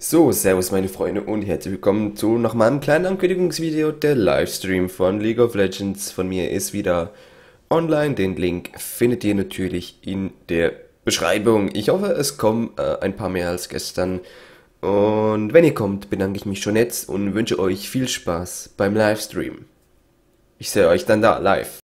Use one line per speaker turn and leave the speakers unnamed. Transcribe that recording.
So, servus meine Freunde und herzlich willkommen zu nochmal einem kleinen Ankündigungsvideo. Der Livestream von League of Legends von mir ist wieder online. Den Link findet ihr natürlich in der Beschreibung. Ich hoffe, es kommen äh, ein paar mehr als gestern. Und wenn ihr kommt, bedanke ich mich schon jetzt und wünsche euch viel Spaß beim Livestream. Ich sehe euch dann da live.